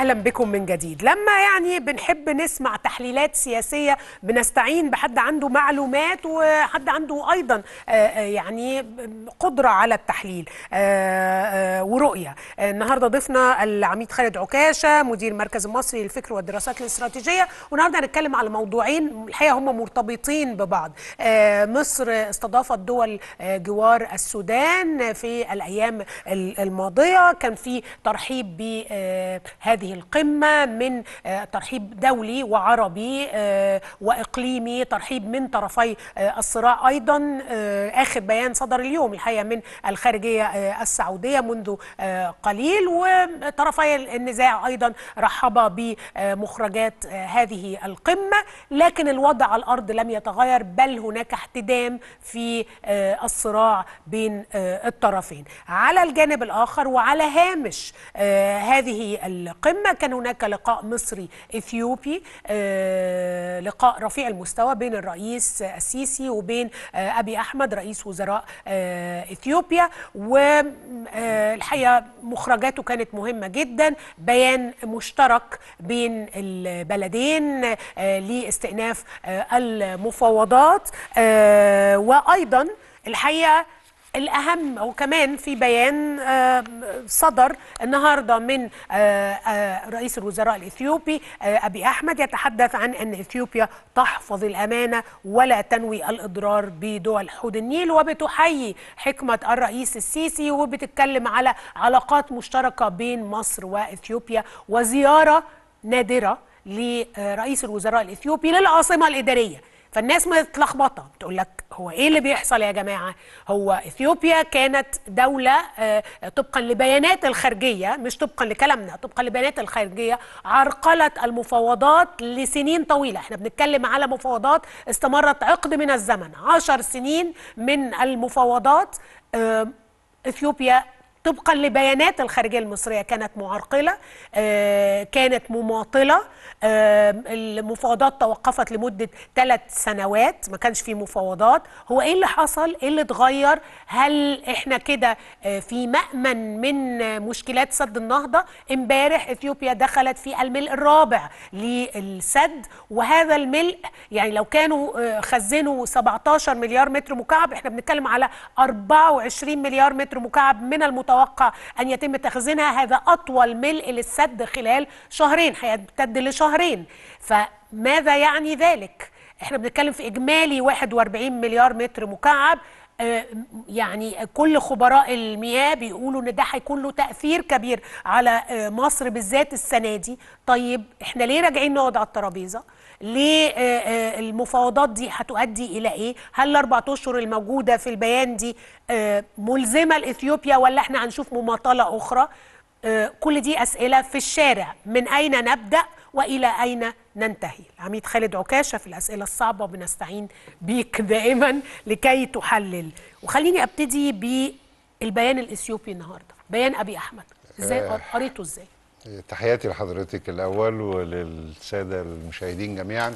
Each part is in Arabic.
اهلا بكم من جديد لما يعني بنحب نسمع تحليلات سياسيه بنستعين بحد عنده معلومات وحد عنده ايضا آه، آه، يعني قدره على التحليل آه، ورؤيه النهارده ضيفنا العميد خالد عكاشه مدير المركز المصري للفكر والدراسات الاستراتيجيه والنهارده هنتكلم على موضوعين الحقيقه هم مرتبطين ببعض مصر استضافت دول جوار السودان في الايام الماضيه كان في ترحيب بهذه هذه القمة من آه، ترحيب دولي وعربي آه، وإقليمي ترحيب من طرفي آه، الصراع أيضا آخر بيان صدر اليوم الحقيقة من الخارجية السعودية منذ قليل وطرفي النزاع أيضا رحبا بمخرجات هذه القمة لكن الوضع على الأرض لم يتغير بل هناك احتدام في الصراع بين الطرفين على الجانب الآخر وعلى هامش هذه القمة القمة كان هناك لقاء مصري إثيوبي آه، لقاء رفيع المستوى بين الرئيس السيسي وبين آه، أبي أحمد رئيس وزراء آه، إثيوبيا والحقيقة مخرجاته كانت مهمة جدا بيان مشترك بين البلدين لاستئناف المفاوضات وأيضا الحقيقة الأهم وكمان في بيان آه، صدر النهاردة من آه، آه، رئيس الوزراء الإثيوبي أبي أحمد يتحدث عن أن إثيوبيا تحفظ الأمانة ولا تنوي الإضرار بدول حوض النيل وبتحيي حكمة الرئيس السيسي وبتتكلم على علاقات مشتركة بين مصر وإثيوبيا وزيارة نادرة لرئيس الوزراء الإثيوبي للعاصمة الإدارية فالناس متلخبطه تقول لك هو ايه اللي بيحصل يا جماعه هو اثيوبيا كانت دوله آه، طبقا لبيانات الخارجيه مش طبقا لكلامنا طبقا لبيانات الخارجيه عرقلت المفاوضات لسنين طويله احنا بنتكلم على مفاوضات استمرت عقد من الزمن عشر سنين من المفاوضات آه، اثيوبيا طبقا لبيانات الخارجية المصرية كانت معرقلة آه، كانت مماطلة آه، المفاوضات توقفت لمدة ثلاث سنوات ما كانش في مفاوضات هو ايه اللي حصل ايه اللي اتغير هل احنا كده آه، في مأمن من مشكلات سد النهضة امبارح اثيوبيا دخلت في الملء الرابع للسد وهذا الملء يعني لو كانوا خزنوا 17 مليار متر مكعب احنا بنتكلم على 24 مليار متر مكعب من المتوسط يتوقع أن يتم تخزينها هذا أطول ملء للسد خلال شهرين هيمتد لشهرين فماذا يعني ذلك؟ احنا بنتكلم في إجمالي 41 مليار متر مكعب آه، يعني كل خبراء المياه بيقولوا ان ده هيكون له تاثير كبير على آه، مصر بالذات السنه دي طيب احنا ليه راجعين نقعد على الترابيزه ليه المفاوضات دي هتؤدي الى ايه هل الاربع اشهر الموجوده في البيان دي آه، ملزمه لاثيوبيا ولا احنا هنشوف مماطله اخرى آه، كل دي اسئله في الشارع من اين نبدا والى اين ننتهي العميد خالد عكاشه في الاسئله الصعبه بنستعين بيك دائما لكي تحلل وخليني ابتدي بالبيان الاثيوبي النهارده بيان ابي احمد ازاي آه. قريته ازاي تحياتي لحضرتك الأول وللسادة المشاهدين جميعا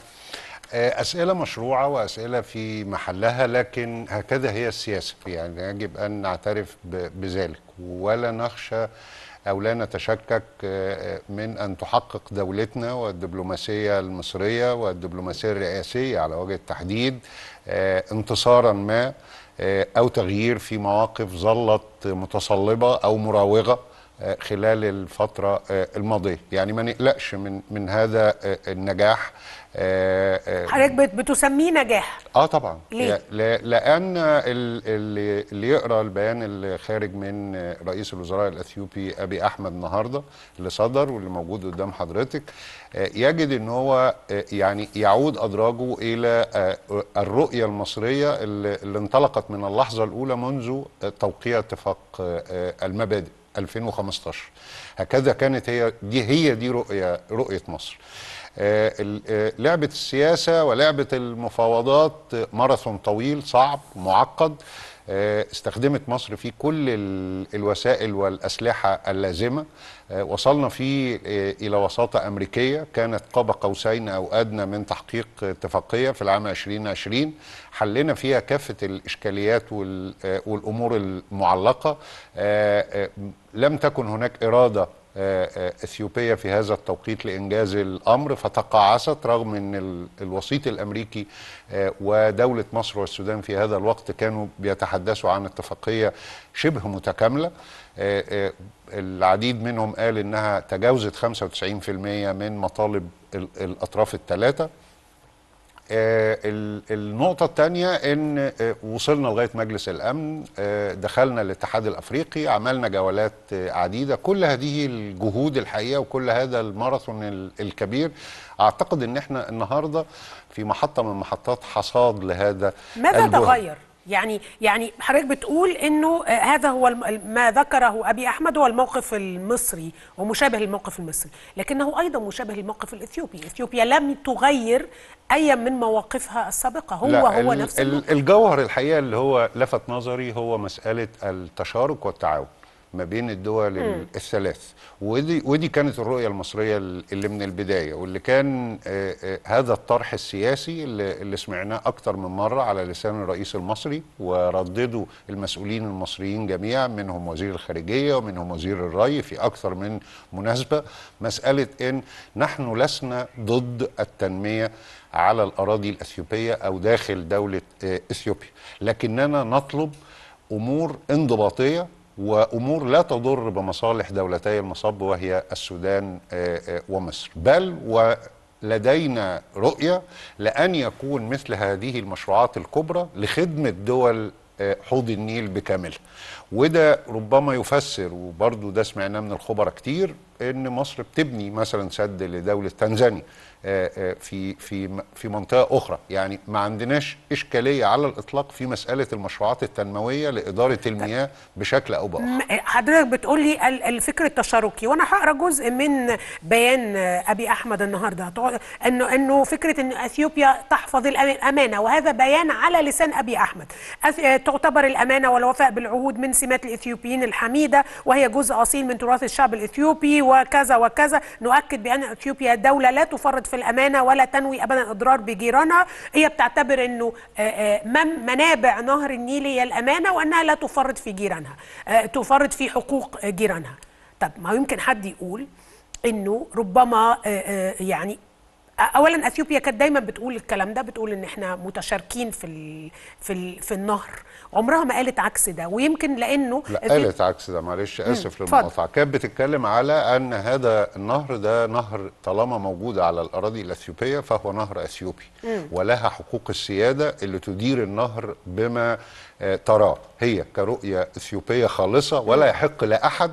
آه، أسئلة مشروعة وأسئلة في محلها لكن هكذا هي السياسة يعني يجب أن نعترف بذلك ولا نخشى أو لا نتشكك آه، آه، من أن تحقق دولتنا والدبلوماسية المصرية والدبلوماسية الرئاسية على وجه التحديد انتصارا ما أو تغيير في مواقف ظلت متصلبة أو مراوغة آه، خلال الفترة آه، الماضية يعني ما نقلقش من من هذا آه، النجاح حضرتك بتسميه نجاح اه طبعا ليه؟ لان اللي, اللي يقرا البيان اللي خارج من رئيس الوزراء الاثيوبي ابي احمد النهارده اللي صدر واللي موجود قدام حضرتك يجد ان هو يعني يعود ادراجه الى الرؤيه المصريه اللي انطلقت من اللحظه الاولى منذ توقيع اتفاق المبادئ 2015 هكذا كانت هي دي هي دي رؤيه رؤيه مصر آه، آه، لعبه السياسه ولعبه المفاوضات ماراثون طويل صعب معقد آه، استخدمت مصر فيه كل الوسائل والأسلحة اللازمة آه، وصلنا فيه آه، إلى وساطة أمريكية كانت قاب قوسين أو أدنى من تحقيق اتفاقية في العام 2020 حلنا فيها كافة الإشكاليات والأمور المعلقة لم تكن هناك إرادة اثيوبيا في هذا التوقيت لانجاز الامر فتقاعست رغم ان الوسيط الامريكي آه، ودوله مصر والسودان في هذا الوقت كانوا بيتحدثوا عن اتفاقيه شبه متكامله آه، آه، العديد منهم قال انها تجاوزت 95% من مطالب الاطراف الثلاثه آه، النقطة الثانية إن آه، وصلنا لغاية مجلس الأمن آه، دخلنا الاتحاد الأفريقي عملنا جولات عديدة كل هذه الجهود الحقيقة وكل هذا الماراثون الكبير أعتقد إن إحنا النهاردة في محطة من محطات حصاد لهذا ماذا الجهد. تغير؟ يعني يعني حضرتك بتقول انه آه، هذا هو ما ذكره ابي احمد هو الموقف المصري ومشابه للموقف المصري لكنه ايضا مشابه للموقف الاثيوبي اثيوبيا لم تغير اي من مواقفها السابقه هو لا هو نفس الجوهر الحقيقه اللي هو لفت نظري هو مساله التشارك والتعاون ما بين الدول م. الثلاث ودي ودي كانت الرؤيه المصريه اللي من البدايه واللي كان آه، آه، هذا الطرح السياسي اللي سمعناه اكثر من مره على لسان الرئيس المصري وردده المسؤولين المصريين جميعا منهم وزير الخارجيه ومنهم وزير الري في اكثر من مناسبه مساله ان نحن لسنا ضد التنميه على الاراضي الاثيوبيه او داخل دوله آه، اثيوبيا لكننا نطلب امور انضباطيه وامور لا تضر بمصالح دولتي المصب وهي السودان آه، آه، ومصر بل ولدينا رؤيه لان يكون مثل هذه المشروعات الكبرى لخدمه دول آه، حوض النيل بكامله وده ربما يفسر وبرضه ده سمعناه من الخبراء كتير ان مصر بتبني مثلا سد لدوله تنزانيا آه، آه، في في في منطقه اخرى يعني ما عندناش اشكاليه على الاطلاق في مساله المشروعات التنمويه لاداره المياه بشكل او باخر حضرتك بتقول لي الفكر التشاركي وانا هقرا جزء من بيان ابي احمد النهارده انه انه فكره ان اثيوبيا تحفظ الامانه وهذا بيان على لسان ابي احمد آه، تعتبر الامانه والوفاء بالعهود من سمات الاثيوبيين الحميده وهي جزء اصيل من تراث الشعب الاثيوبي وكذا وكذا نؤكد بان اثيوبيا دوله لا تفرط في الامانه ولا تنوي ابدا اضرار بجيرانها هي بتعتبر انه آه، آه، منابع نهر النيل هي الامانه وانها لا تفرط في جيرانها آه، تفرط في حقوق جيرانها طب ما يمكن حد يقول انه ربما يعني اولا اثيوبيا كانت دايما بتقول الكلام ده بتقول ان احنا متشاركين في الـ في الـ في النهر عمرها ما قالت عكس ده ويمكن لانه لا قالت عكس ده معلش اسف للمقاطعه كانت بتتكلم على ان هذا النهر ده نهر طالما موجود على الاراضي الاثيوبيه فهو نهر اثيوبي مم. ولها حقوق السياده اللي تدير النهر بما آه، تراه هي كرؤيه اثيوبيه خالصه ولا يحق لاحد لا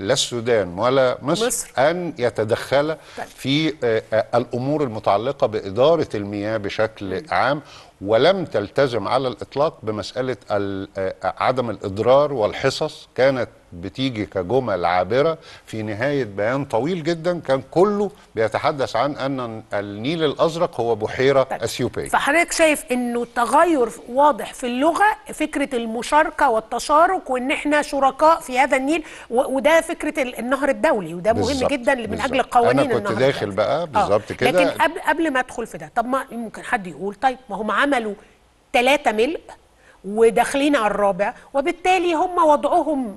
لا السودان ولا مصر, مصر. أن يتدخل طيب. في آه، الأمور المتعلقة بإدارة المياه بشكل عام ولم تلتزم على الإطلاق بمسألة آه، عدم الإضرار والحصص كانت بتيجي كجمل عابرة في نهاية بيان طويل جدا كان كله بيتحدث عن أن النيل الأزرق هو بحيرة طيب، أثيوبية فحضرتك شايف أنه تغير واضح في اللغة فكرة المشاركة والتشارك وأن احنا شركاء في هذا النيل وده فكرة النهر الدولي وده مهم بالزبط. جدا من أجل قوانين النهر أنا كنت داخل بقى آه، بالظبط كده لكن قبل, قبل ما أدخل في ده طب ما ممكن حد يقول طيب ما هم عملوا ثلاثة ملء وداخلين على الرابع وبالتالي هم وضعهم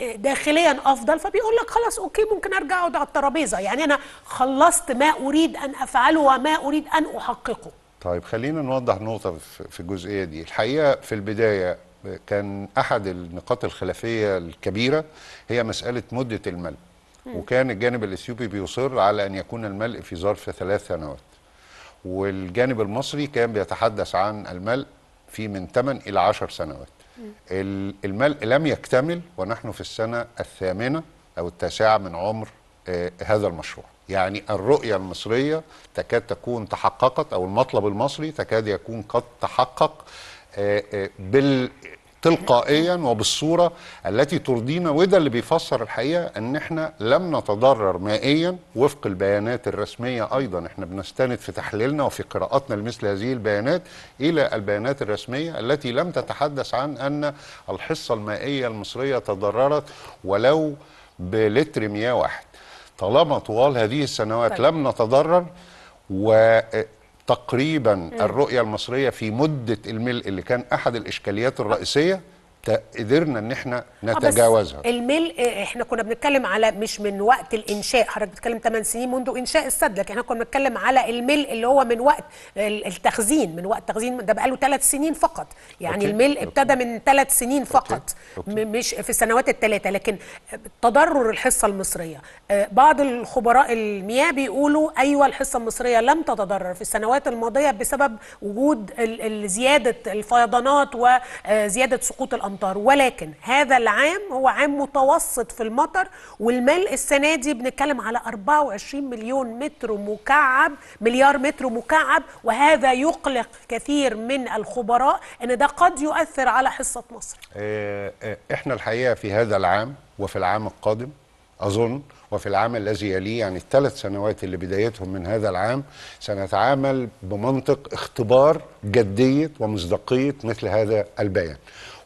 داخليا افضل فبيقول لك خلاص اوكي ممكن ارجع اقعد على الترابيزه يعني انا خلصت ما اريد ان افعله وما اريد ان احققه طيب خلينا نوضح نقطه في الجزئيه دي الحقيقه في البدايه كان احد النقاط الخلافيه الكبيره هي مساله مده الملء وكان الجانب الاثيوبي بيصر على ان يكون الملء في ظرف ثلاث سنوات والجانب المصري كان بيتحدث عن الملء في من 8 الى 10 سنوات الملء لم يكتمل ونحن في السنة الثامنة أو التاسعة من عمر آه، هذا المشروع يعني الرؤية المصرية تكاد تكون تحققت أو المطلب المصري تكاد يكون قد تحقق آه، آه، بال تلقائيا وبالصورة التي ترضينا وده اللي بيفسر الحقيقة أن احنا لم نتضرر مائيا وفق البيانات الرسمية أيضا احنا بنستند في تحليلنا وفي قراءاتنا لمثل هذه البيانات إلى البيانات الرسمية التي لم تتحدث عن أن الحصة المائية المصرية تضررت ولو بلتر مياه واحد طالما طوال هذه السنوات طيب. لم نتضرر و تقريبا الرؤيه المصريه في مده الملء اللي كان احد الاشكاليات الرئيسيه قدرنا ان احنا آه، نتجاوزها الملء احنا كنا بنتكلم على مش من وقت الانشاء حضرتك بتتكلم 8 سنين منذ انشاء السد لكن احنا كنا بنتكلم على الملء اللي هو من وقت التخزين من وقت التخزين ده بقاله 3 سنين فقط يعني أوكي. الملء ابتدى من 3 سنين فقط أوكي. أوكي. مش في السنوات الثلاثه لكن تضرر الحصه المصريه آه، بعض الخبراء المياه بيقولوا ايوه الحصه المصريه لم تتضرر في السنوات الماضيه بسبب وجود زياده الفيضانات وزياده آه، سقوط الامطار الامطار ولكن هذا العام هو عام متوسط في المطر والملء السنه دي بنتكلم على 24 مليون متر مكعب مليار متر مكعب وهذا يقلق كثير من الخبراء ان ده قد يؤثر على حصه مصر آه، آه، احنا الحقيقه في هذا العام وفي العام القادم اظن وفي العام الذي يليه يعني الثلاث سنوات اللي بدايتهم من هذا العام سنتعامل بمنطق اختبار جدية ومصداقية مثل هذا البيان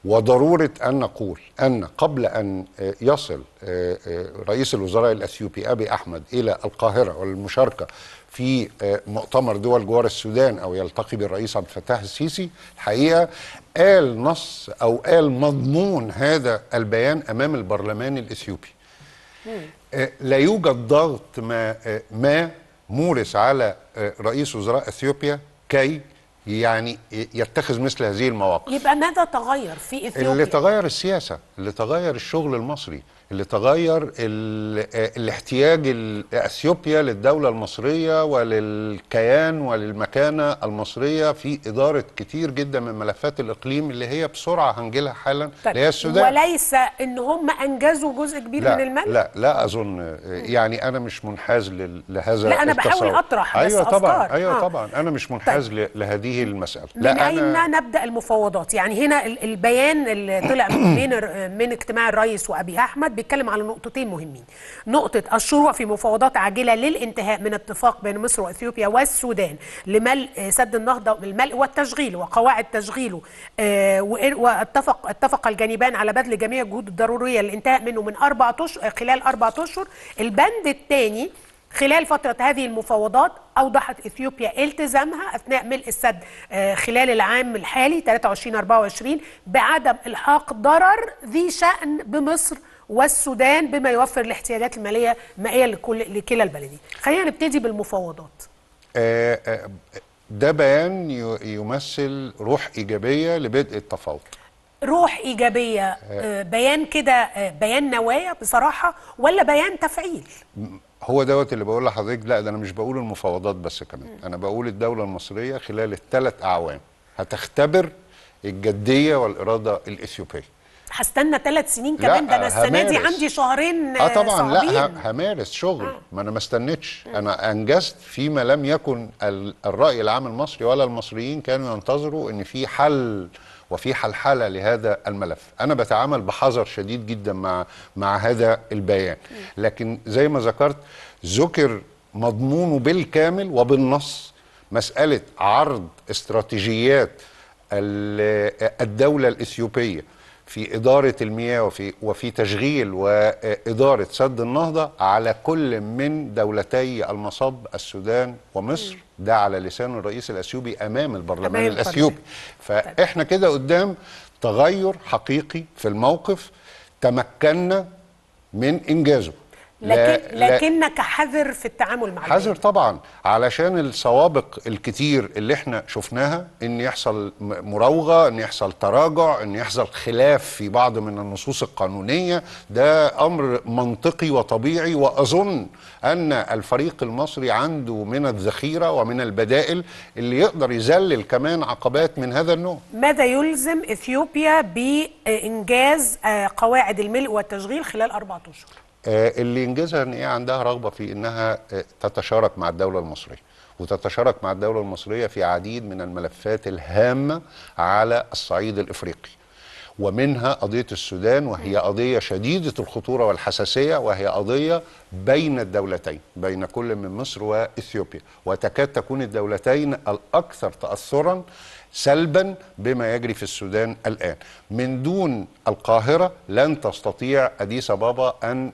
وضرورة أن نقول أن قبل أن آه، يصل آه، آه، رئيس الوزراء الأثيوبي أبي أحمد إلى القاهرة والمشاركة في مؤتمر دول جوار السودان أو يلتقي بالرئيس عبد الفتاح السيسي الحقيقة قال نص أو قال مضمون هذا البيان أمام البرلمان الإثيوبي آه، لا يوجد ضغط ما, آه، ما مورس على آه، رئيس وزراء اثيوبيا كي يعني يتخذ مثل هذه المواقف يبقى ماذا تغير في اثيوبيا اللي تغير السياسه اللي تغير الشغل المصري اللي تغير الاحتياج الاثيوبيا للدوله المصريه وللكيان وللمكانه المصريه في اداره كتير جدا من ملفات الاقليم اللي هي بسرعه هنجلها حالا طيب. اللي هي السودان وليس ان هم انجزوا جزء كبير لا من الملف لا لا اظن يعني انا مش منحاز لهذا لا انا التصور. بحاول اطرح ايوه بس طبعا أفكار. ايوه آه. طبعا انا مش طيب. منحاز طيب. لهذه المساله من لا اين أنا... نبدا المفاوضات يعني هنا البيان اللي طلع من من اجتماع الرئيس وابي احمد بيتكلم على نقطتين مهمين نقطه الشروع في مفاوضات عاجله للانتهاء من اتفاق بين مصر واثيوبيا والسودان لملء سد النهضه بالملء والتشغيل وقواعد تشغيله آه، واتفق اتفق الجانبان على بذل جميع الجهود الضروريه للانتهاء منه من اربع اشهر خلال اربع اشهر البند الثاني خلال فترة هذه المفاوضات أوضحت إثيوبيا التزامها أثناء ملء السد آه، خلال العام الحالي 23-24 بعدم إلحاق ضرر ذي شأن بمصر والسودان بما يوفر الاحتياجات الماليه المائيه لكل لكلا البلدين. خلينا نبتدي بالمفاوضات. آه، آه، ده بيان يمثل روح ايجابيه لبدء التفاوض. روح ايجابيه آه، بيان كده بيان نوايا بصراحه ولا بيان تفعيل؟ هو دوت اللي بقول لحضرتك لا ده انا مش بقول المفاوضات بس كمان انا بقول الدوله المصريه خلال الثلاث اعوام هتختبر الجديه والاراده الاثيوبيه هستنى ثلاث سنين كمان ده انا آه، السنه دي عندي شهرين اه, آه، طبعا صعبين. لا همارس شغل آه. ما انا ما استنيتش انا انجزت فيما لم يكن الراي العام المصري ولا المصريين كانوا ينتظروا ان في حل وفي حلحله لهذا الملف انا بتعامل بحذر شديد جدا مع مع هذا البيان لكن زي ما ذكرت ذكر مضمونه بالكامل وبالنص مساله عرض استراتيجيات الدوله الاثيوبيه في إدارة المياه وفي, وفي تشغيل وإدارة سد النهضة على كل من دولتي المصب السودان ومصر ده على لسان الرئيس الأثيوبي أمام البرلمان الأثيوبي فإحنا كده قدام تغير حقيقي في الموقف تمكنا من إنجازه لكن لكنك حذر في التعامل مع حذر طبعا علشان السوابق الكتير اللي احنا شفناها ان يحصل مراوغه ان يحصل تراجع ان يحصل خلاف في بعض من النصوص القانونيه ده امر منطقي وطبيعي واظن ان الفريق المصري عنده من الذخيره ومن البدائل اللي يقدر يذلل كمان عقبات من هذا النوع ماذا يلزم اثيوبيا بانجاز آه، قواعد الملء والتشغيل خلال اربعه اشهر آه، اللي ينجزها ان ايه عندها رغبه في انها آه، تتشارك مع الدوله المصريه وتتشارك مع الدوله المصريه في عديد من الملفات الهامه على الصعيد الافريقي ومنها قضيه السودان وهي قضيه شديده الخطوره والحساسيه وهي قضيه بين الدولتين بين كل من مصر واثيوبيا وتكاد تكون الدولتين الاكثر تاثرا سلبا بما يجري في السودان الآن من دون القاهرة لن تستطيع أديس بابا أن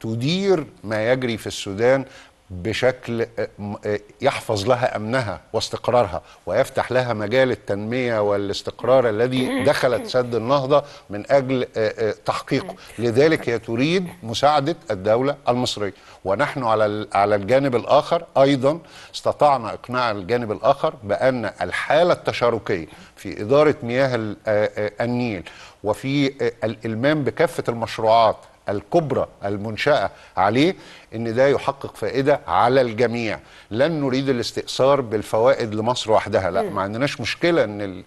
تدير ما يجري في السودان بشكل آه، آه، يحفظ لها امنها واستقرارها ويفتح لها مجال التنميه والاستقرار الذي دخلت سد النهضه من اجل آه، تحقيقه، لذلك هي تريد مساعده الدوله المصريه، ونحن على على الجانب الاخر ايضا استطعنا اقناع الجانب الاخر بان الحاله التشاركيه في اداره مياه النيل وفي الالمام بكافه المشروعات الكبرى المنشأة عليه ان ده يحقق فائدة على الجميع لن نريد الاستئثار بالفوائد لمصر وحدها لا ما عندناش مشكلة ان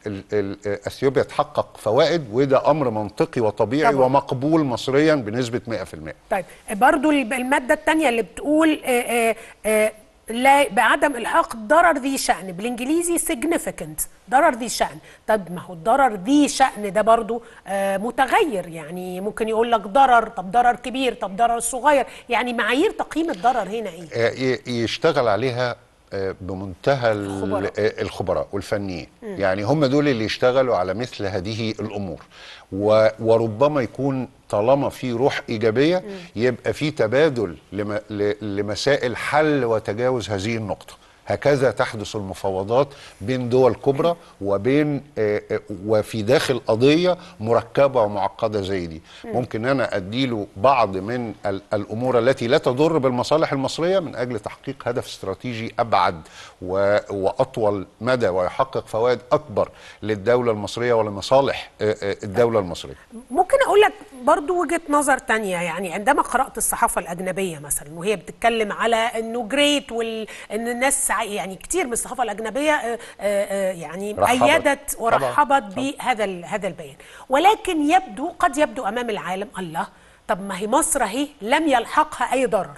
اثيوبيا تحقق فوائد وده امر منطقي وطبيعي طبعا. ومقبول مصريا بنسبة 100% طيب برضو المادة الثانية اللي بتقول آآ آآ لا بعدم الحاق ضرر ذي شأن بالانجليزي significant ضرر ذي شأن طب ما هو الضرر ذي شأن ده برضو آه، متغير يعني ممكن يقول لك ضرر طب ضرر كبير طب ضرر صغير يعني معايير تقييم الضرر هنا ايه آه، يشتغل عليها آه، بمنتهى الخبراء, الخبراء والفنيين م. يعني هم دول اللي يشتغلوا على مثل هذه الامور و... وربما يكون طالما في روح ايجابيه م. يبقى في تبادل لمسائل حل وتجاوز هذه النقطه هكذا تحدث المفاوضات بين دول كبرى وبين آه، آه، وفي داخل قضيه مركبه ومعقده زي دي ممكن انا اديله بعض من الامور التي لا تضر بالمصالح المصريه من اجل تحقيق هدف استراتيجي ابعد واطول مدى ويحقق فوائد اكبر للدوله المصريه ولمصالح آه، الدوله المصريه ممكن اقول لك برضو وجهه نظر تانية يعني عندما قرات الصحافه الاجنبيه مثلا وهي بتتكلم على انه جريت وان الناس يعني كتير من الصحافه الاجنبيه آه، آه، آه، يعني ايدت ورحبت بهذا هذا البيان ولكن يبدو قد يبدو امام العالم الله طب ما هي مصر اهي لم يلحقها اي ضرر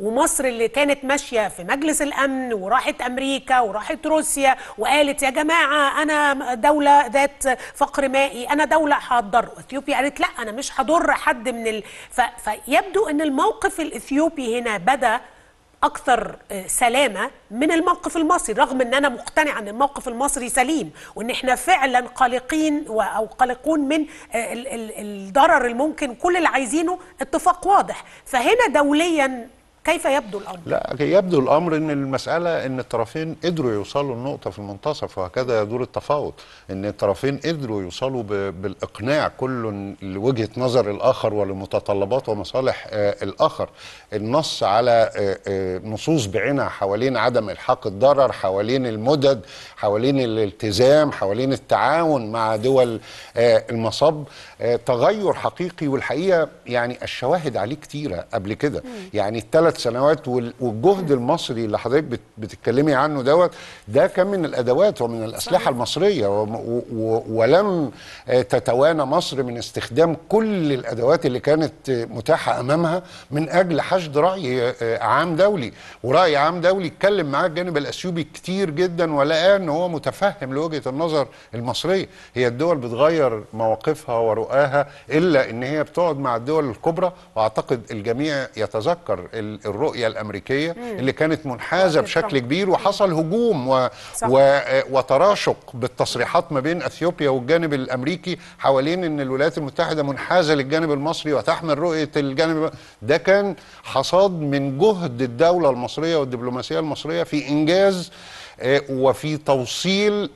ومصر اللي كانت ماشيه في مجلس الامن وراحت امريكا وراحت روسيا وقالت يا جماعه انا دوله ذات فقر مائي انا دوله هتضر اثيوبيا قالت لا انا مش هضر حد من ال... ف... فيبدو ان الموقف الاثيوبي هنا بدا اكثر آه، سلامه من الموقف المصري رغم ان انا مقتنعه ان الموقف المصري سليم وان احنا فعلا قلقين او قلقون من آه، الضرر الممكن كل اللي عايزينه اتفاق واضح فهنا دوليا كيف يبدو الامر؟ لا يبدو الامر ان المساله ان الطرفين قدروا يوصلوا النقطه في المنتصف وهكذا يدور التفاوض ان الطرفين قدروا يوصلوا بالاقناع كل لوجهه نظر الاخر ولمتطلبات ومصالح آه، الاخر النص على آه، آه، نصوص بعينها حوالين عدم الحاق الضرر حوالين المدد حوالين الالتزام حوالين التعاون مع دول المصب تغير حقيقي والحقيقه يعني الشواهد عليه كتيره قبل كده يعني الثلاث ثلاث سنوات والجهد المصري اللي حضرتك بتتكلمي عنه دوت ده كان من الادوات ومن الاسلحه المصريه ولم آه، تتوانى مصر من استخدام كل الادوات اللي كانت متاحه امامها من اجل حشد راي آه، عام دولي وراي عام دولي اتكلم معاه الجانب الاثيوبي كتير جدا ولقى ان هو متفهم لوجهه النظر المصريه هي الدول بتغير مواقفها ورؤاها الا ان هي بتقعد مع الدول الكبرى واعتقد الجميع يتذكر الرؤيه الامريكيه مم. اللي كانت منحازه بشكل كبير وحصل هجوم و... و... وتراشق بالتصريحات ما بين اثيوبيا والجانب الامريكي حوالين ان الولايات المتحده منحازه للجانب المصري وتحمل رؤيه الجانب ده كان حصاد من جهد الدوله المصريه والدبلوماسيه المصريه في انجاز آه، وفي توصيل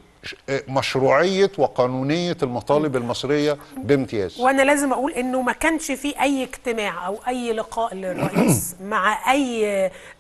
مشروعيه وقانونيه المطالب المصريه بامتياز وانا لازم اقول انه ما كانش في اي اجتماع او اي لقاء للرئيس مع اي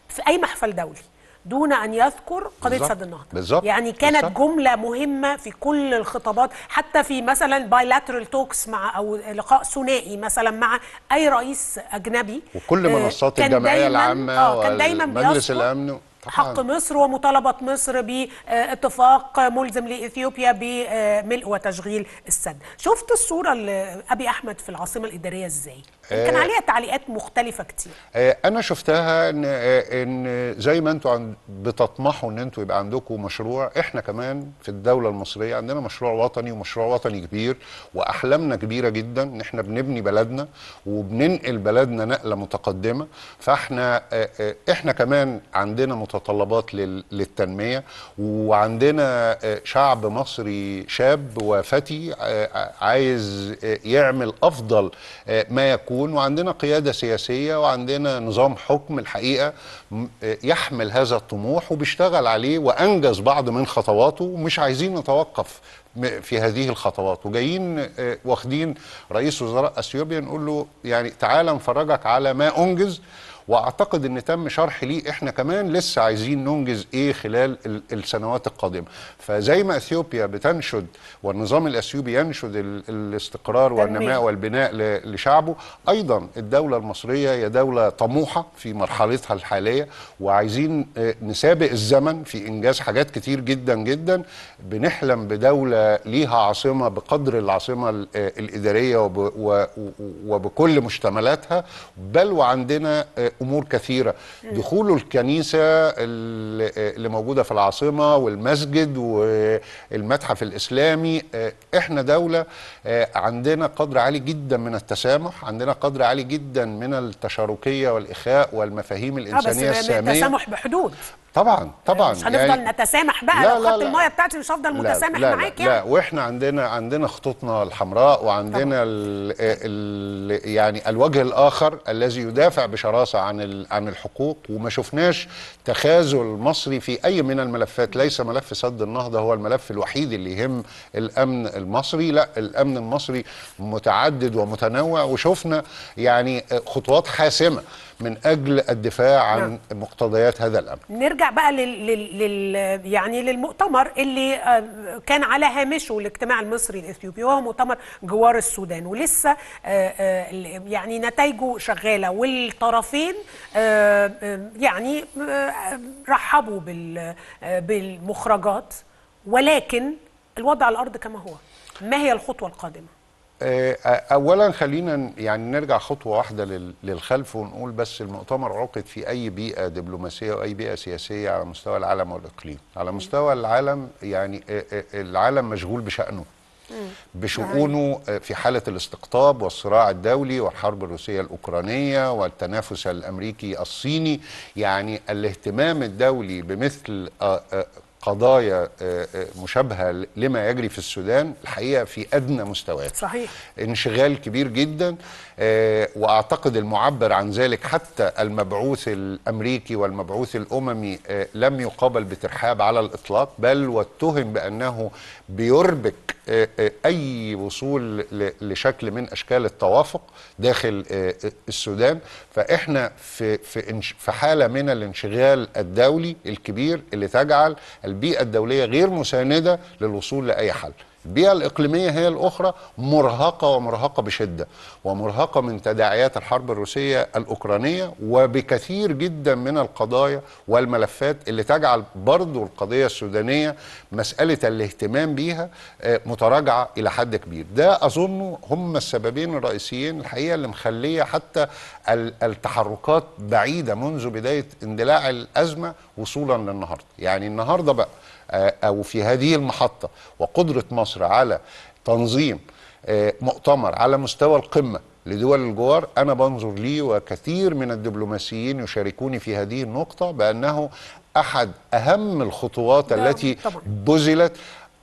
في اي محفل دولي دون ان يذكر قضيه سد النهضه بالزبط. يعني كانت بالزبط. جمله مهمه في كل الخطابات حتى في مثلا بايلاترال توكس مع او لقاء ثنائي مثلا مع اي رئيس اجنبي وكل منصات آه، الجمعيه العامه آه كان دايما مجلس الامن حق مصر ومطالبة مصر باتفاق ملزم لإثيوبيا بملء وتشغيل السد شفت الصورة لأبي أحمد في العاصمة الإدارية إزاي؟ كان آه، عليها تعليقات مختلفه كتير آه، انا شفتها ان آه، ان زي ما انتوا بتطمحوا ان انتوا يبقى عندكم مشروع احنا كمان في الدوله المصريه عندنا مشروع وطني ومشروع وطني كبير واحلامنا كبيره جدا ان احنا بنبني بلدنا وبننقل بلدنا نقله متقدمه فاحنا احنا كمان عندنا متطلبات للتنميه وعندنا شعب مصري شاب وفتي عايز يعمل افضل ما يكون يكون وعندنا قيادة سياسية وعندنا نظام حكم الحقيقة يحمل هذا الطموح وبيشتغل عليه وأنجز بعض من خطواته ومش عايزين نتوقف في هذه الخطوات وجايين آه، واخدين رئيس وزراء اثيوبيا نقول له يعني تعالى نفرجك على ما انجز واعتقد ان تم شرح ليه احنا كمان لسه عايزين ننجز ايه خلال السنوات القادمه فزي ما اثيوبيا بتنشد والنظام الاثيوبي ينشد الاستقرار والنماء والبناء لشعبه ايضا الدوله المصريه هي دوله طموحه في مرحلتها الحاليه وعايزين آه، نسابق الزمن في انجاز حاجات كتير جدا جدا بنحلم بدوله ليها عاصمه بقدر العاصمه آه، الاداريه وبكل مشتملاتها بل وعندنا آه، امور كثيره دخوله الكنيسه اللي موجوده في العاصمه والمسجد والمتحف الاسلامي آه، احنا دوله آه، عندنا قدر عالي جدا من التسامح عندنا قدر عالي جدا من التشاركيه والاخاء والمفاهيم آه، الانسانيه آه الساميه التسامح بحدود طبعا طبعا مش هنفضل يعني نتسامح بقى لا لو خدت المايه بتاعتي مش هفضل متسامح لا معاك لا يعني لا واحنا عندنا عندنا خطوطنا الحمراء وعندنا الـ الـ يعني الوجه الاخر الذي يدافع بشراسه عن عن الحقوق وما شفناش تخاذل مصري في اي من الملفات ليس ملف سد النهضه هو الملف الوحيد اللي يهم الامن المصري لا الامن المصري متعدد ومتنوع وشفنا يعني خطوات حاسمه من اجل الدفاع عن نعم. مقتضيات هذا الامر نرجع بقى لل... لل... لل... يعني للمؤتمر اللي آه، كان على هامشه الاجتماع المصري الاثيوبي وهو مؤتمر جوار السودان ولسه آه، آه، يعني نتائجه شغاله والطرفين يعني رحبوا بال... بالمخرجات ولكن الوضع على الارض كما هو ما هي الخطوه القادمه آه، اولا خلينا يعني نرجع خطوه واحده للخلف ونقول بس المؤتمر عقد في اي بيئه دبلوماسيه واي بيئه سياسيه على مستوى العالم والاقليم على مستوى العالم يعني آه، آه، العالم مشغول بشانه بشؤونه في حاله الاستقطاب والصراع الدولي والحرب الروسيه الاوكرانيه والتنافس الامريكي الصيني يعني الاهتمام الدولي بمثل قضايا آه، آه، مشابهه لما يجري في السودان الحقيقه في ادنى مستويات صحيح انشغال كبير جدا آه، واعتقد المعبر عن ذلك حتى المبعوث الامريكي والمبعوث الاممي آه، لم يقابل بترحاب على الاطلاق بل واتهم بانه بيربك آه، اي وصول لشكل من اشكال التوافق داخل السودان فاحنا في في في حاله من الانشغال الدولي الكبير اللي تجعل البيئه الدوليه غير مسانده للوصول لاي حل البيئة الإقليمية هي الأخرى مرهقة ومرهقة بشدة ومرهقة من تداعيات الحرب الروسية الأوكرانية وبكثير جدا من القضايا والملفات اللي تجعل برضو القضية السودانية مسألة الاهتمام بيها آه، متراجعة إلى حد كبير ده أظن هم السببين الرئيسيين الحقيقة اللي مخلية حتى التحركات بعيدة منذ بداية اندلاع الأزمة وصولا للنهاردة يعني النهاردة بقى آه، او في هذه المحطه وقدره مصر على تنظيم آه، مؤتمر على مستوى القمه لدول الجوار انا بنظر لي وكثير من الدبلوماسيين يشاركوني في هذه النقطه بانه احد اهم الخطوات نعم، التي بذلت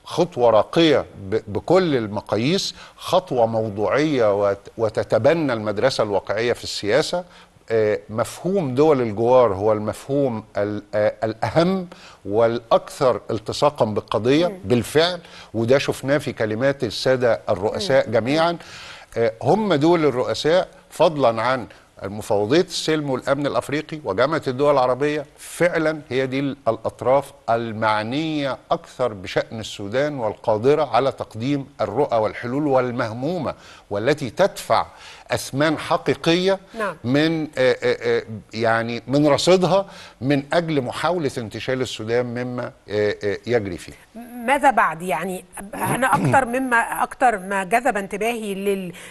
خطوة راقية بكل المقاييس خطوة موضوعية وتتبنى المدرسة الواقعية في السياسة آه، مفهوم دول الجوار هو المفهوم آه، الأهم والأكثر التصاقا بالقضية بالفعل وده شفناه في كلمات السادة الرؤساء جميعا آه، هم دول الرؤساء فضلا عن مفوضيه السلم والامن الافريقي وجامعه الدول العربيه فعلا هي دي الاطراف المعنيه اكثر بشان السودان والقادره على تقديم الرؤى والحلول والمهمومه والتي تدفع اثمان حقيقيه نعم. من آه، آه، آه، يعني من رصيدها من اجل محاوله انتشال السودان مما يجري فيه. ماذا بعد يعني انا اكثر مما اكثر ما جذب انتباهي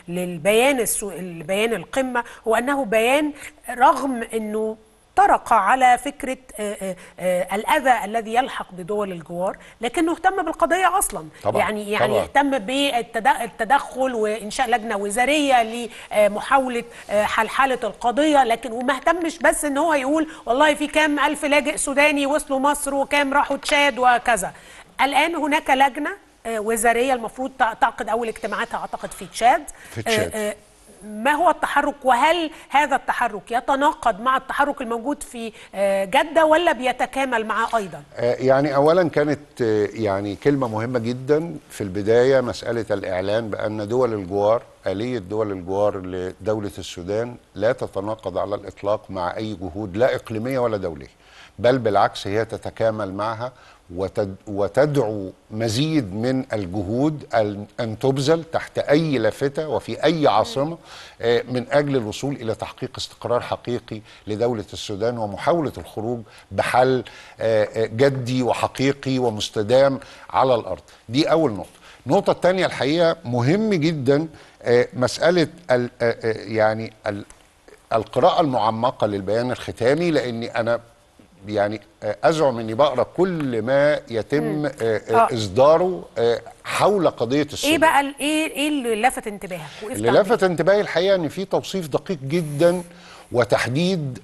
للبيان السو... البيان القمه هو انها انه بيان رغم أنه طرق على فكرة آه، آه، آه، الأذى الذي يلحق بدول الجوار لكنه اهتم بالقضية أصلا طبعا يعني يعني طبعا اهتم بالتدخل وإنشاء لجنة وزارية لمحاولة حلحلة القضية لكن وما اهتمش بس إن هو يقول والله في كام ألف لاجئ سوداني وصلوا مصر وكام راحوا تشاد وكذا الآن هناك لجنة وزارية المفروض تعقد أول اجتماعاتها أعتقد في تشاد في تشاد ما هو التحرك وهل هذا التحرك يتناقض مع التحرك الموجود في آه، جده ولا بيتكامل معاه ايضا؟ آه، يعني اولا كانت آه، يعني كلمه مهمه جدا في البدايه مساله الاعلان بان دول الجوار آلية دول الجوار لدولة السودان لا تتناقض على الإطلاق مع أي جهود لا إقليمية ولا دولية بل بالعكس هي تتكامل معها وتدعو مزيد من الجهود أن تبذل تحت أي لافتة وفي أي عاصمة آه، من أجل الوصول إلى تحقيق استقرار حقيقي لدولة السودان ومحاولة الخروج بحل آه، آه، جدي وحقيقي ومستدام على الأرض دي أول نقطة النقطة الثانية الحقيقة مهم جدا آه، مساله ال آه، آه، يعني ال القراءه المعمقه للبيان الختامي لاني انا يعني ازعم اني بقرا كل ما يتم اصداره حول قضيه إيه السجن ايه بقى ايه ايه اللي لفت انتباهك اللي لفت انتباهي الحقيقه ان في توصيف دقيق جدا وتحديد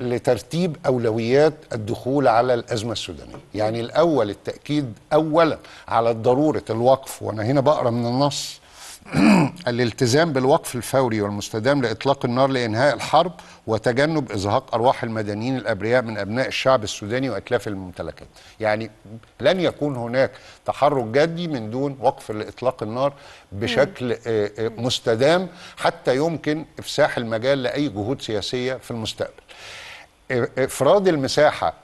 لترتيب اولويات الدخول على الازمه السودانيه، يعني الاول التاكيد اولا على ضروره الوقف وانا هنا بقرا من النص الالتزام بالوقف الفوري والمستدام لإطلاق النار لإنهاء الحرب وتجنب إزهاق أرواح المدنيين الأبرياء من أبناء الشعب السوداني وإتلاف الممتلكات يعني لن يكون هناك تحرك جدي من دون وقف لإطلاق النار بشكل آه، آه، مستدام حتى يمكن إفساح المجال لأي جهود سياسية في المستقبل آه، افراد المساحه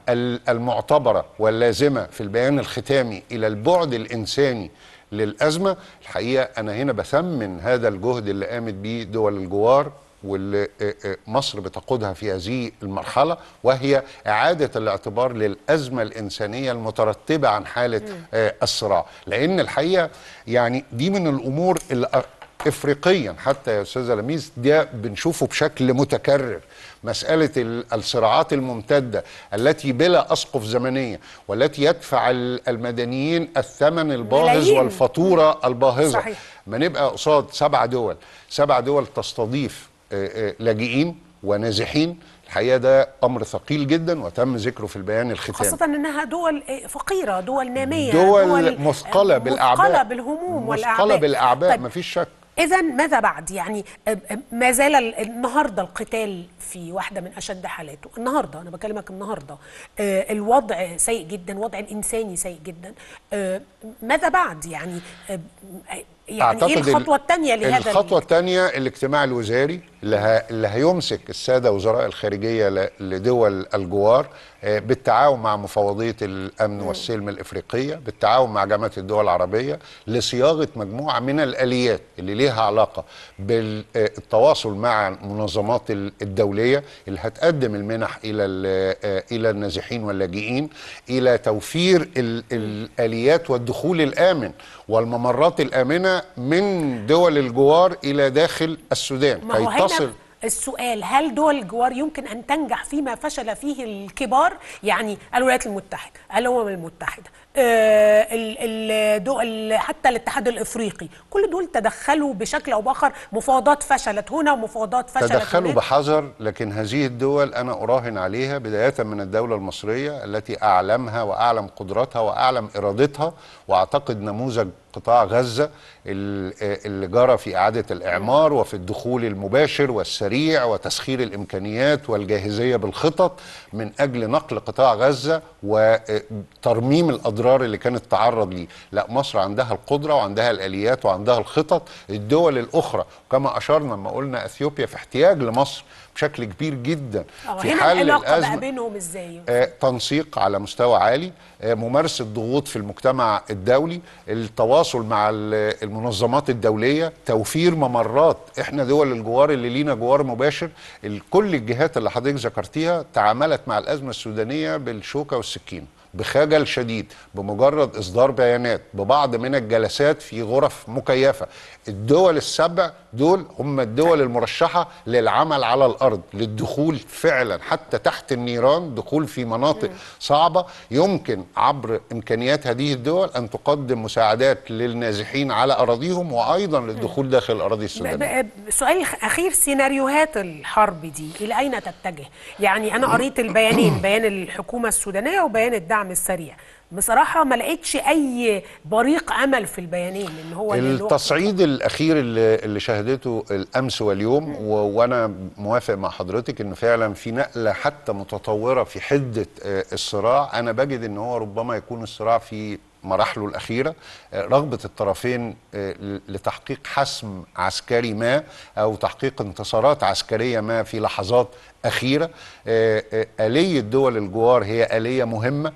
المعتبره واللازمه في البيان الختامي الى البعد الانساني للازمه الحقيقه انا هنا بثمن هذا الجهد اللي قامت به دول الجوار واللي آه، آه، مصر بتقودها في هذه المرحله وهي اعاده الاعتبار للازمه الانسانيه المترتبه عن حاله آه، الصراع لان الحقيقه يعني دي من الامور اللي افريقيا حتى يا استاذه لميس ده بنشوفه بشكل متكرر مسألة الصراعات الممتدة التي بلا أسقف زمنية والتي يدفع المدنيين الثمن الباهظ والفاتورة الباهظة صحيح. ما نبقى قصاد سبع دول سبع دول تستضيف آه، آه، لاجئين ونازحين الحقيقه ده امر ثقيل جدا وتم ذكره في البيان الختامي خاصه انها دول آه، فقيره دول ناميه دول, دول مثقله بالاعباء مثقله بالهموم مثقله بالاعباء طيب. مفيش شك إذا ماذا بعد؟ يعني ما زال النهارده القتال في واحده من أشد حالاته، النهارده أنا بكلمك النهارده آه، الوضع سيء جدا، الوضع الإنساني سيء جدا. آه، ماذا بعد؟ يعني آه، يعني إيه أعتقد ايه الخطوه الثانيه لهذا الخطوه الثانيه الاجتماع الوزاري اللي هيمسك الساده وزراء الخارجيه لدول الجوار آه، بالتعاون مع مفوضيه الامن والسلم الافريقيه بالتعاون مع جامعه الدول العربيه لصياغه مجموعه من الاليات اللي ليها علاقه بالتواصل مع المنظمات الدوليه اللي هتقدم المنح الى آه، الى النازحين واللاجئين الى توفير الاليات والدخول الامن والممرات الآمنة من دول الجوار إلى داخل السودان ما هو هنا السؤال هل دول الجوار يمكن أن تنجح فيما فشل فيه الكبار يعني الولايات المتحدة الأمم المتحدة آه، حتى الاتحاد الافريقي كل دول تدخلوا بشكل او باخر مفاوضات فشلت هنا ومفاوضات فشلت تدخلوا بحذر لكن هذه الدول انا اراهن عليها بدايه من الدوله المصريه التي اعلمها واعلم قدراتها واعلم ارادتها واعتقد نموذج قطاع غزة اللي جرى في إعادة الإعمار وفي الدخول المباشر والسريع وتسخير الإمكانيات والجاهزية بالخطط من أجل نقل قطاع غزة وترميم الأضرار اللي كانت تعرض ليه لا مصر عندها القدرة وعندها الآليات وعندها الخطط الدول الأخرى كما أشرنا لما قلنا أثيوبيا في احتياج لمصر بشكل كبير جدا اه، في هنا حل العلاقه الأزمة. بقى بينهم ازاي آه تنسيق على مستوى عالي آه ممارسه ضغوط في المجتمع الدولي التواصل مع المنظمات الدوليه توفير ممرات احنا دول الجوار اللي لينا جوار مباشر كل الجهات اللي حضرتك ذكرتيها تعاملت مع الازمه السودانيه بالشوكه والسكين بخجل شديد بمجرد اصدار بيانات ببعض من الجلسات في غرف مكيفه الدول السبع دول هم الدول المرشحه للعمل على الارض للدخول فعلا حتى تحت النيران دخول في مناطق صعبه يمكن عبر امكانيات هذه الدول ان تقدم مساعدات للنازحين على اراضيهم وايضا للدخول داخل الاراضي السودانيه سؤال اخير سيناريوهات الحرب دي الى اين تتجه يعني انا قريت البيانين بيان الحكومه السودانيه وبيان الدعم الدعم السريع بصراحة ما لقيتش أي بريق أمل في البيانين إن هو التصعيد الأخير اللي, اللي شهدته الأمس واليوم وأنا موافق مع حضرتك إنه فعلا في نقلة حتى متطورة في حدة آه، الصراع أنا بجد إن هو ربما يكون الصراع في مراحله الأخيرة آه، رغبة الطرفين آه، لتحقيق حسم عسكري ما أو تحقيق انتصارات عسكرية ما في لحظات أخيرة آه، آلية دول الجوار هي آلية مهمة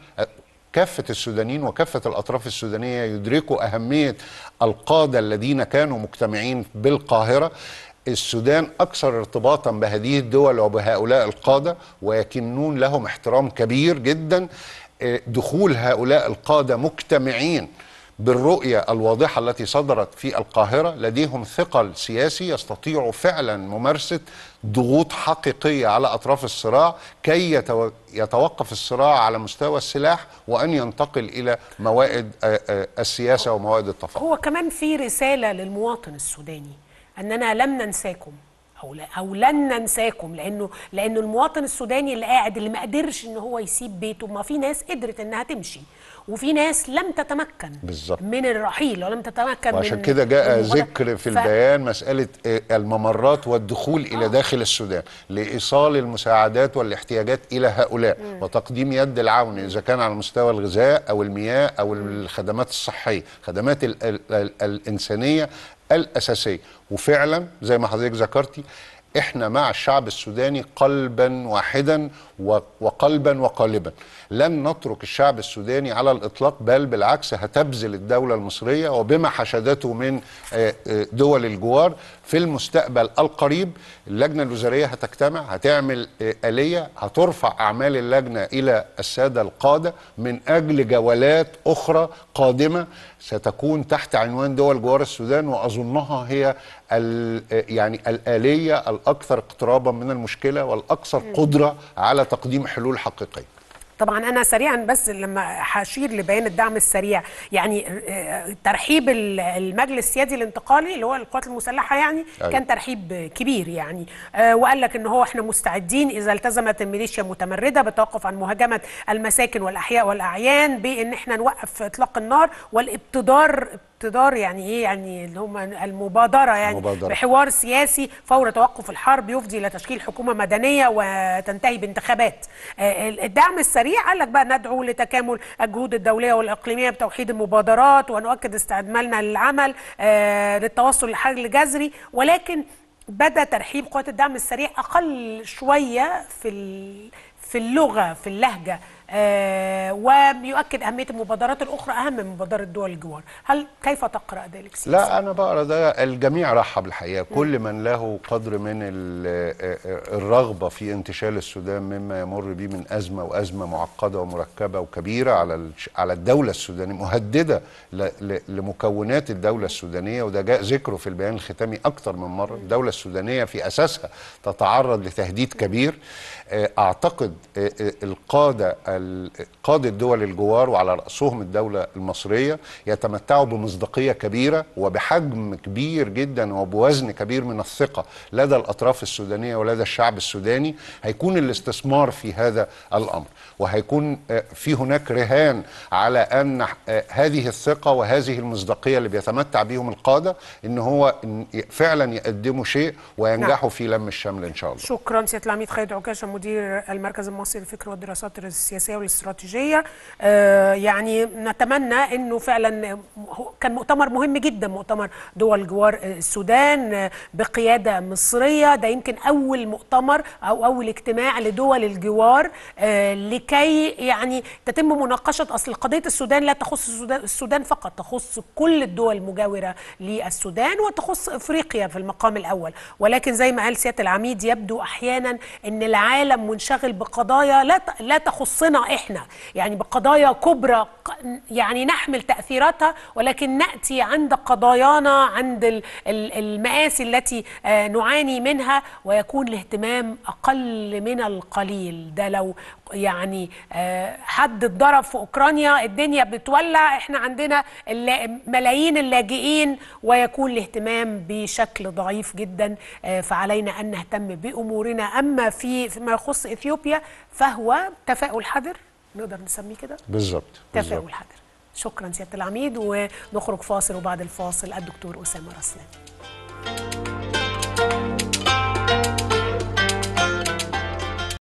كافة السودانيين وكافة الأطراف السودانية يدركوا أهمية القادة الذين كانوا مجتمعين بالقاهرة السودان أكثر ارتباطا بهذه الدول وبهؤلاء القادة ويكنون لهم احترام كبير جدا دخول هؤلاء القادة مجتمعين بالرؤية الواضحة التي صدرت في القاهرة لديهم ثقل سياسي يستطيعوا فعلا ممارسة ضغوط حقيقية على أطراف الصراع كي يتوقف الصراع على مستوى السلاح وأن ينتقل إلى موائد السياسة وموائد التفاوض هو كمان في رسالة للمواطن السوداني أننا لم ننساكم او او لن ننساكم لانه لانه المواطن السوداني اللي قاعد اللي ما قدرش ان هو يسيب بيته ما في ناس قدرت انها تمشي وفي ناس لم تتمكن بالزبط. من الرحيل ولم تتمكن وعشان كده جاء ذكر في ف... البيان مساله آه، الممرات والدخول آه. الى داخل السودان لايصال المساعدات والاحتياجات الى هؤلاء م. وتقديم يد العون اذا كان على مستوى الغذاء او المياه او الخدمات الصحيه خدمات الـ الـ الـ الانسانيه الاساسيه وفعلا زي ما حضرتك ذكرتي احنا مع الشعب السوداني قلبا واحدا وقلبا وقالبا لن نترك الشعب السوداني على الإطلاق بل بالعكس هتبذل الدولة المصرية وبما حشدته من آه، آه، دول الجوار في المستقبل القريب اللجنة الوزارية هتجتمع هتعمل آه، آلية هترفع أعمال اللجنة إلى السادة القادة من أجل جولات أخرى قادمة ستكون تحت عنوان دول جوار السودان وأظنها هي يعني الآلية الأكثر اقترابا من المشكلة والأكثر قدرة على تقديم حلول حقيقية طبعا انا سريعا بس لما هشير لبيان الدعم السريع يعني آه، ترحيب المجلس السيادي الانتقالي اللي هو القوات المسلحه يعني أيوة. كان ترحيب كبير يعني آه، وقال لك ان هو احنا مستعدين اذا التزمت الميليشيا متمرده بالتوقف عن مهاجمه المساكن والاحياء والاعيان بان احنا نوقف اطلاق النار والابتدار الاقتدار يعني ايه يعني اللي هم المبادره يعني المبادرة. بحوار سياسي فور توقف الحرب يفضي الى تشكيل حكومه مدنيه وتنتهي بانتخابات آه، الدعم السريع قال لك بقى ندعو لتكامل الجهود الدوليه والاقليميه بتوحيد المبادرات ونؤكد استعمالنا للعمل آه، للتوصل لحل جذري ولكن بدا ترحيب قوات الدعم السريع اقل شويه في في اللغه في اللهجه آه، ويؤكد اهميه المبادرات الاخرى اهم من مبادره دول الجوار هل كيف تقرا ذلك سياسي؟ لا انا بقرا ده الجميع رحب الحقيقه م. كل من له قدر من آه، آه، الرغبه في انتشال السودان مما يمر به من ازمه وازمه معقده ومركبه وكبيره على على الدوله السودانيه مهدده لمكونات الدوله السودانيه وده جاء ذكره في البيان الختامي اكثر من مره الدوله السودانيه في اساسها تتعرض لتهديد كبير آه، اعتقد آه، آه، القاده قاده دول الجوار وعلى راسهم الدوله المصريه يتمتعوا بمصداقيه كبيره وبحجم كبير جدا وبوزن كبير من الثقه لدى الاطراف السودانيه ولدى الشعب السوداني هيكون الاستثمار في هذا الامر وهيكون في هناك رهان على ان هذه الثقه وهذه المصداقيه اللي بيتمتع بيهم القاده ان هو فعلا يقدموا شيء وينجحوا نعم. في لم الشمل ان شاء الله شكرا سيد العميد خالد عكاشه مدير المركز المصري للفكر والدراسات السياسيه والاستراتيجيه آه، يعني نتمنى انه فعلا كان مؤتمر مهم جدا مؤتمر دول جوار السودان بقياده مصريه ده يمكن اول مؤتمر او اول اجتماع لدول الجوار آه، لكي يعني تتم مناقشه اصل قضيه السودان لا تخص السودان فقط تخص كل الدول المجاوره للسودان وتخص افريقيا في المقام الاول ولكن زي ما قال سياده العميد يبدو احيانا ان العالم العالم منشغل بقضايا لا لا تخصنا احنا يعني بقضايا كبرى يعني نحمل تاثيراتها ولكن ناتي عند قضايانا عند المآسي التي آه، نعاني منها ويكون الاهتمام اقل من القليل ده لو يعني آه، حد اتضرب في اوكرانيا الدنيا بتولع احنا عندنا ملايين اللاجئين ويكون الاهتمام بشكل ضعيف جدا آه، فعلينا ان نهتم بامورنا اما في فيما يخص اثيوبيا فهو تفاؤل حذر نقدر نسميه كده بالظبط تفاؤل حذر شكرا سياده العميد ونخرج فاصل وبعد الفاصل الدكتور اسامه رسلان